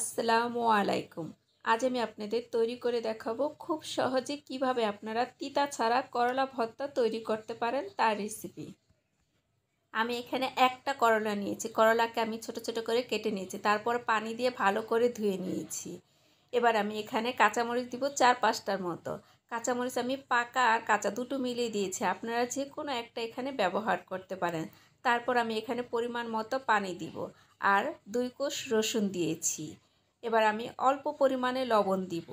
আসসালামু আলাইকুম আজ আমি আপনাদের তৈরি করে দেখাবো খুব সহজে কিভাবে আপনারা তিতা ছাড়া করলা ভর্তা তৈরি করতে পারেন তার রেসিপি আমি এখানে একটা করলা নিয়েছি করলাকে আমি ছোট ছোট করে কেটে নিয়েছি তারপর পানি দিয়ে ভালো করে ধুয়ে নিয়েছি এবার আমি এখানে কাঁচামরিচ দিব চার পাঁচটার মতো কাঁচামরিচ আমি পাকা আর কাঁচা দুটো মিলিয়ে দিয়েছি আপনারা যে কোনো একটা এখানে ব্যবহার করতে পারেন তারপর আমি এখানে পরিমাণ মতো পানি দিব আর দুই কোষ রসুন দিয়েছি এবার আমি অল্প পরিমাণে লবণ দিব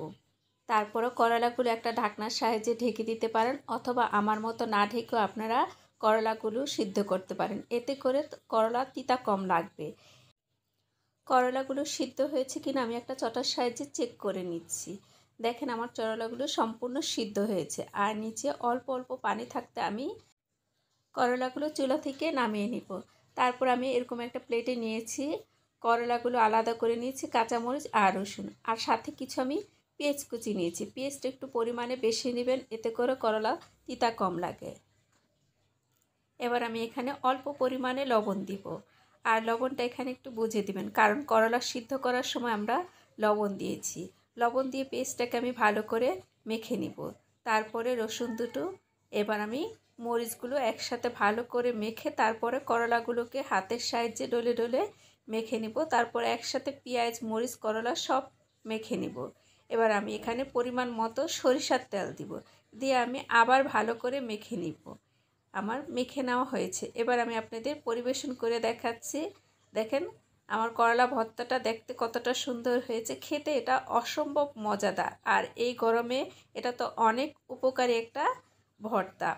তারপরও করলাগুলো একটা ঢাকনার সাহায্যে ঢেকে দিতে পারেন অথবা আমার মতো না ঢেকেও আপনারা করলাগুলো সিদ্ধ করতে পারেন এতে করে করলা তিতা কম লাগবে করলাগুলো সিদ্ধ হয়েছে কিনা আমি একটা চটার সাহায্যে চেক করে নিচ্ছি দেখেন আমার করলাগুলো সম্পূর্ণ সিদ্ধ হয়েছে আর নিচে অল্প অল্প পানি থাকতে আমি করলাগুলো চুলা থেকে নামিয়ে নিব তারপর আমি এরকম একটা প্লেটে নিয়েছি করলাগুলো আলাদা করে নিয়েছি কাঁচামরিচ আর রসুন আর সাথে কিছু আমি পেঁয়াজ কুচি নিয়েছি পেঁয়াজটা একটু পরিমাণে বেশি নেবেন এতে করে করলা তিতা কম লাগে এবার আমি এখানে অল্প পরিমাণে লবণ দিব আর লবণটা এখানে একটু বুঝে দিবেন কারণ করলা সিদ্ধ করার সময় আমরা লবণ দিয়েছি লবণ দিয়ে পেস্টটাকে আমি ভালো করে মেখে নিব তারপরে রসুন দুটো এবার আমি মরিচগুলো একসাথে ভালো করে মেখে তারপরে করলাগুলোকে হাতের সাহায্যে ডলে ডলে মেখে নিব তারপরে একসাথে পেঁয়াজ মরিচ করলা সব মেখে নিব এবার আমি এখানে পরিমাণ মতো সরিষার তেল দিব দিয়ে আমি আবার ভালো করে মেখে নিব আমার মেখে নেওয়া হয়েছে এবার আমি আপনাদের পরিবেশন করে দেখাচ্ছি দেখেন আমার করলা ভর্তাটা দেখতে কতটা সুন্দর হয়েছে খেতে এটা অসম্ভব মজাদার আর এই গরমে এটা তো অনেক উপকারী একটা ভর্তা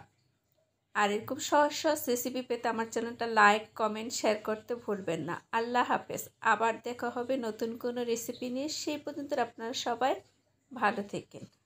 আর এরকম সহজ সহজ রেসিপি পেতে আমার চ্যানেলটা লাইক কমেন্ট শেয়ার করতে ভুলবেন না আল্লাহ হাফেজ আবার দেখা হবে নতুন কোনো রেসিপি নিয়ে সেই পর্যন্ত আপনারা সবাই ভালো থেকে